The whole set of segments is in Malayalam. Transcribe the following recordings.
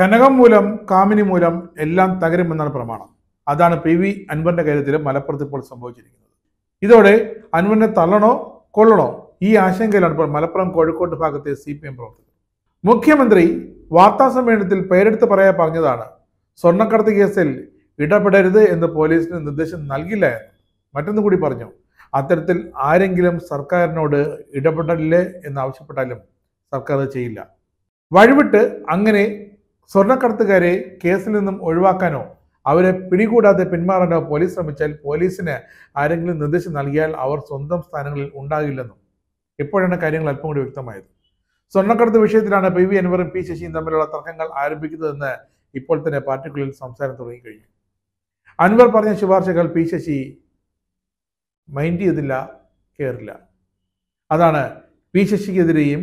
കനകം മൂലം കാമിനി മൂലം എല്ലാം തകരുമെന്നാണ് പ്രമാണം അതാണ് പി വി അൻവറിന്റെ കാര്യത്തിൽ മലപ്പുറത്ത് ഇപ്പോൾ സംഭവിച്ചിരിക്കുന്നത് ഇതോടെ അൻവറിനെ തള്ളണോ കൊള്ളണോ ഈ ആശങ്കയിലാണ് ഇപ്പോൾ മലപ്പുറം കോഴിക്കോട് ഭാഗത്തെ സി പി എം പ്രവർത്തകർ മുഖ്യമന്ത്രി സമ്മേളനത്തിൽ പേരെടുത്ത് പറയാൻ പറഞ്ഞതാണ് സ്വർണ്ണക്കടത്ത് കേസിൽ ഇടപെടരുത് എന്ന് പോലീസിന് നിർദ്ദേശം നൽകില്ല എന്ന് മറ്റൊന്നും കൂടി പറഞ്ഞു അത്തരത്തിൽ ആരെങ്കിലും സർക്കാരിനോട് ഇടപെടലില്ലേ എന്ന് ആവശ്യപ്പെട്ടാലും സർക്കാർ ചെയ്യില്ല വഴിവിട്ട് അങ്ങനെ സ്വർണ്ണക്കടത്തുകാരെ കേസിൽ നിന്നും ഒഴിവാക്കാനോ അവരെ പിടികൂടാതെ പിന്മാറാനോ പോലീസ് ശ്രമിച്ചാൽ പോലീസിന് ആരെങ്കിലും നിർദ്ദേശം നൽകിയാൽ അവർ സ്വന്തം സ്ഥാനങ്ങളിൽ ഉണ്ടാകില്ലെന്നും ഇപ്പോഴാണ് കാര്യങ്ങൾ അല്പം കൂടി വ്യക്തമായത് സ്വർണ്ണക്കടത്ത് വിഷയത്തിലാണ് പി വി അൻവറും പി ശശിയും തമ്മിലുള്ള തർക്കങ്ങൾ ആരംഭിക്കുന്നതെന്ന് ഇപ്പോൾ തന്നെ പാർട്ടിക്കുള്ളിൽ സംസാരം തുടങ്ങിക്കഴിഞ്ഞു അൻവർ പറഞ്ഞ ശുപാർശകൾ പി ശശി മൈൻഡ് ചെയ്തില്ല കേറില്ല അതാണ് പി ശശിക്കെതിരെയും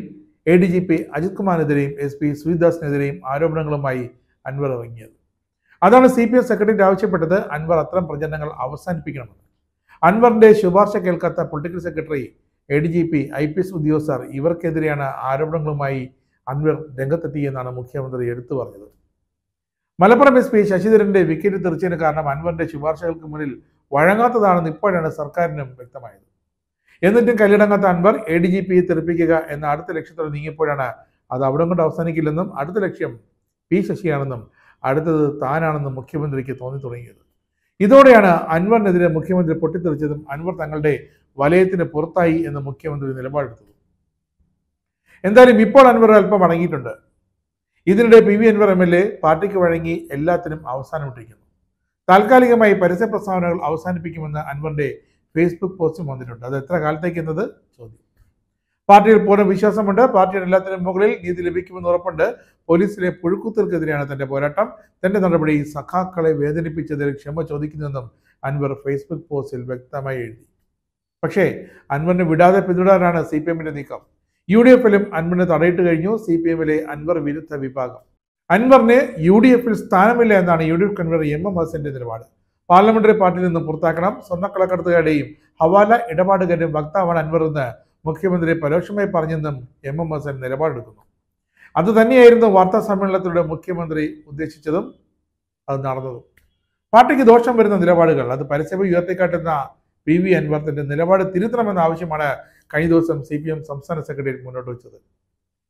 A D G P Ajith കുമാറിനെതിരെയും എസ് പി സുരിദാസിനെതിരെയും ആരോപണങ്ങളുമായി അൻവർ ഇറങ്ങിയത് അതാണ് സി പി എം സെക്രട്ടറി ആവശ്യപ്പെട്ടത് അൻവർ അത്തരം പ്രചരണങ്ങൾ അവസാനിപ്പിക്കണമെന്ന് അൻവറിന്റെ ശുപാർശ കേൾക്കാത്ത political secretary A D G P I P S ഉദ്യോഗസ്ഥർ ഇവർക്കെതിരെയാണ് ആരോപണങ്ങളുമായി അൻവർ രംഗത്തെത്തിയെന്നാണ് മുഖ്യമന്ത്രി എടുത്തു പറഞ്ഞത് മലപ്പുറം എസ് പി ശശിധരന്റെ വിക്കറ്റ് തെറിച്ചതിന് കാരണം അൻവറിന്റെ ശുപാർശകൾക്ക് മുന്നിൽ വഴങ്ങാത്തതാണെന്ന് ഇപ്പോഴാണ് സർക്കാരിനും വ്യക്തമായത് എന്നിട്ടും കല്ലിടങ്ങാത്ത അൻവർ എ ഡി ജി പിയെ തെറിപ്പിക്കുക എന്ന അടുത്ത ലക്ഷ്യത്തോടെ നീങ്ങിയപ്പോഴാണ് അത് അവിടെ കൊണ്ട് അവസാനിക്കില്ലെന്നും അടുത്ത ലക്ഷ്യം പി ശശിയാണെന്നും അടുത്തത് താനാണെന്നും മുഖ്യമന്ത്രിക്ക് തോന്നി തുടങ്ങിയത് ഇതോടെയാണ് അൻവറിനെതിരെ മുഖ്യമന്ത്രി പൊട്ടിത്തെറിച്ചതും അൻവർ തങ്ങളുടെ വലയത്തിന് പുറത്തായി എന്ന് മുഖ്യമന്ത്രി നിലപാടെടുത്തത് എന്തായാലും ഇപ്പോൾ അൻവർ അല്പം അടങ്ങിയിട്ടുണ്ട് ഇതിനിടെ P V Anvar M L A പാർട്ടിക്ക് വഴങ്ങി എല്ലാത്തിനും ഇട്ടിരിക്കുന്നു താൽക്കാലികമായി പരസ്യ പ്രസ്താവനകൾ അവസാനിപ്പിക്കുമെന്ന് അൻവറിന്റെ ഫേസ്ബുക്ക് പോസ്റ്റും വന്നിട്ടുണ്ട് അത് എത്ര കാലത്തേക്ക് എന്നത് ചോദ്യം പാർട്ടിയിൽ പോലും വിശ്വാസമുണ്ട് പാർട്ടിയുടെ എല്ലാത്തിനും മുകളിൽ നീതി ലഭിക്കുമെന്ന് ഉറപ്പുണ്ട് പോലീസിലെ പുഴുക്കുത്തർക്കെതിരെയാണ് തന്റെ പോരാട്ടം തന്റെ നടപടി സഖാക്കളെ വേദനിപ്പിച്ചതിൽ ക്ഷമ ചോദിക്കുന്നതെന്നും അൻവർ ഫേസ്ബുക്ക് പോസ്റ്റിൽ വ്യക്തമായി എഴുതി പക്ഷേ അൻവറിനെ വിടാതെ പിന്തുടരാനാണ് സി പി എമ്മിന്റെ നീക്കം യു ഡി എഫിലും അൻവറിനെ തടയിട്ട് കഴിഞ്ഞു സി പി എമ്മിലെ അൻവർ വിരുദ്ധ വിഭാഗം അൻവറിന് യു ഡി എഫിൽ സ്ഥാനമില്ല എന്നാണ് U D F convener M M ഹസന്റെ നിലപാട് പാർലമെന്ററി പാർട്ടിയിൽ നിന്ന് പുറത്താക്കണം സ്വർണ്ണ കള്ളക്കടത്തുകാരുടെയും ഹവാല ഇടപാടുകാരുടെയും വക്താവാണ് അൻവറെന്ന് മുഖ്യമന്ത്രി പരോക്ഷമായി പറഞ്ഞെന്നും എം എം ഹസൻ നിലപാടെടുക്കുന്നു അത് തന്നെയായിരുന്നു വാർത്താ സമ്മേളനത്തിലൂടെ മുഖ്യമന്ത്രി ഉദ്ദേശിച്ചതും അത് നടന്നതും പാർട്ടിക്ക് ദോഷം വരുന്ന നിലപാടുകൾ അത് പരസ്യമായി ഉയർത്തിക്കാട്ടുന്ന പി വി അൻവർ തന്റെ നിലപാട് തിരുത്തണമെന്ന ആവശ്യമാണ് കഴിഞ്ഞ ദിവസം സി പി എം സംസ്ഥാന സെക്രട്ടറി മുന്നോട്ട് വെച്ചത്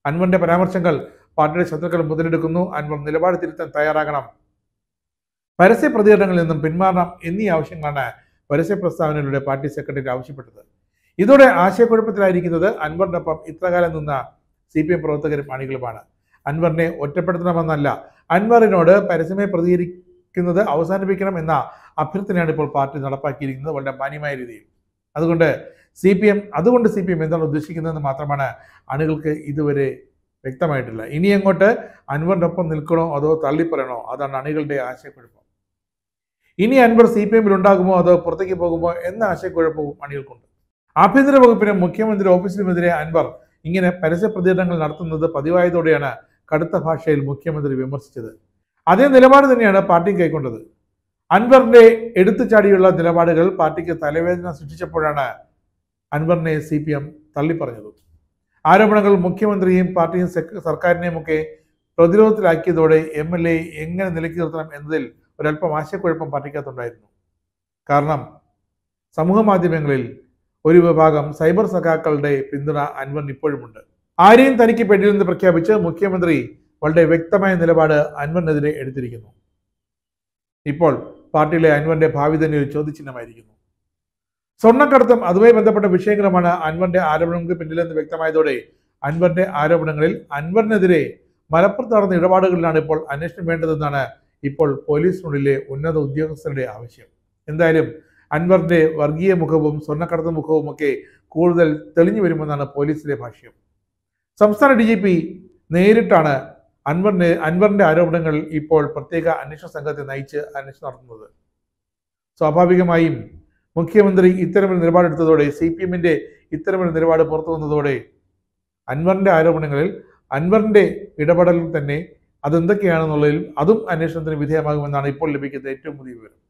അൻവറിന്റെ പരാമർശങ്ങൾ പാർട്ടിയുടെ ശത്രുക്കൾ മുതലെടുക്കുന്നു അൻവർ നിലപാട് തിരുത്താൻ തയ്യാറാകണം പരസ്യ പ്രതികരണങ്ങളിൽ നിന്നും പിന്മാറണം എന്നീ ആവശ്യങ്ങളാണ് പരസ്യ പ്രസ്താവനയിലൂടെ പാർട്ടി സെക്രട്ടറി ആവശ്യപ്പെട്ടത് ഇതോടെ ആശയക്കുഴപ്പത്തിലായിരിക്കുന്നത് അൻവറിനൊപ്പം ഇത്രകാലം നിന്ന സി പി എം പ്രവർത്തകരും അണികളുമാണ് അൻവറിനെ ഒറ്റപ്പെടുത്തണമെന്നല്ല അൻവറിനോട് പരസ്യമായി പ്രതികരിക്കുന്നത് അവസാനിപ്പിക്കണം എന്ന അഭ്യർത്ഥനയാണ് ഇപ്പോൾ പാർട്ടി നടപ്പാക്കിയിരിക്കുന്നത് വളരെ മാന്യമായ രീതിയിൽ അതുകൊണ്ട് സി പി എം അതുകൊണ്ട് സി പി എം എന്താണ് ഉദ്ദേശിക്കുന്നതെന്ന് മാത്രമാണ് അണികൾക്ക് ഇതുവരെ വ്യക്തമായിട്ടില്ല ഇനി അങ്ങോട്ട് അൻവറിനൊപ്പം നിൽക്കണോ അതോ തള്ളിപ്പറയണോ അതാണ് അണികളുടെ ആശയക്കുഴപ്പം ഇനി അൻവർ സി പി എമ്മിൽ ഉണ്ടാകുമോ അതോ പുറത്തേക്ക് പോകുമോ എന്ന ആശയക്കുഴപ്പവും അണികൾക്കുണ്ട് ആഭ്യന്തര വകുപ്പിനും മുഖ്യമന്ത്രി ഓഫീസിനുമെതിരെ അൻവർ ഇങ്ങനെ പരസ്യ പ്രതികരണങ്ങൾ നടത്തുന്നത് പതിവായതോടെയാണ് കടുത്ത ഭാഷയിൽ മുഖ്യമന്ത്രി വിമർശിച്ചത് അതേ നിലപാട് തന്നെയാണ് പാർട്ടി കൈക്കൊണ്ടത് അൻവറിന്റെ എടുത്തുചാടിയുള്ള നിലപാടുകൾ പാർട്ടിക്ക് തലവേദന സൃഷ്ടിച്ചപ്പോഴാണ് അൻവറിനെ സി പി എം തള്ളിപ്പറഞ്ഞത് ആരോപണങ്ങൾ മുഖ്യമന്ത്രിയും പാർട്ടിയും സർക്കാരിനെയും ഒക്കെ പ്രതിരോധത്തിലാക്കിയതോടെ എം എൽ എ എങ്ങനെ നിലയ്ക്ക് നിർത്തണം എന്നതിൽ ഒരല്പം ആശയക്കുഴപ്പം പറ്റിക്കാത്തുണ്ടായിരുന്നു കാരണം സമൂഹ മാധ്യമങ്ങളിൽ ഒരു വിഭാഗം സൈബർ സഖാക്കളുടെ പിന്തുണ അൻവറിന് ഇപ്പോഴുമുണ്ട് ആരെയും തനിക്ക് പെട്ടിരുന്ന് പ്രഖ്യാപിച്ച് മുഖ്യമന്ത്രി വളരെ വ്യക്തമായ നിലപാട് അൻവറിനെതിരെ എടുത്തിരിക്കുന്നു ഇപ്പോൾ പാർട്ടിയിലെ അൻവറിന്റെ ഭാവി തന്നെ ഒരു ചോദ്യചിഹ്നമായിരിക്കുന്നു സ്വർണ്ണക്കടത്തും അതുമായി ബന്ധപ്പെട്ട വിഷയങ്ങളുമാണ് അൻവറിന്റെ ആരോപണങ്ങൾക്ക് പിന്നിലെന്ന് വ്യക്തമായതോടെ അൻവറിന്റെ ആരോപണങ്ങളിൽ അൻവറിനെതിരെ മലപ്പുറത്ത് നടന്ന ഇടപാടുകളിലാണ് ഇപ്പോൾ അന്വേഷണം വേണ്ടതെന്നാണ് ഇപ്പോൾ പോലീസിനുള്ളിലെ ഉന്നത ഉദ്യോഗസ്ഥരുടെ ആവശ്യം എന്തായാലും അൻവറിന്റെ വർഗീയ മുഖവും സ്വർണ്ണക്കടത്ത് മുഖവും ഒക്കെ കൂടുതൽ തെളിഞ്ഞു വരുമെന്നാണ് പോലീസിലെ ഭാഷ്യം സംസ്ഥാന ഡി ജി പി നേരിട്ടാണ് അൻവറിനെ അൻവറിന്റെ ആരോപണങ്ങൾ ഇപ്പോൾ പ്രത്യേക അന്വേഷണ സംഘത്തെ നയിച്ച് അന്വേഷണം നടത്തുന്നത് സ്വാഭാവികമായും മുഖ്യമന്ത്രി ഇത്തരമൊരു നിലപാടെടുത്തതോടെ സി പി എമ്മിന്റെ ഇത്തരമൊരു നിലപാട് പുറത്തു വന്നതോടെ അൻവറിന്റെ ആരോപണങ്ങളിൽ അൻവറിന്റെ ഇടപെടലിൽ തന്നെ അതെന്തൊക്കെയാണെന്നുള്ളതിലും അതും അന്വേഷണത്തിന് വിധേയമാകുമെന്നാണ് ഇപ്പോൾ ലഭിക്കുന്ന ഏറ്റവും പുതിയ വിവരം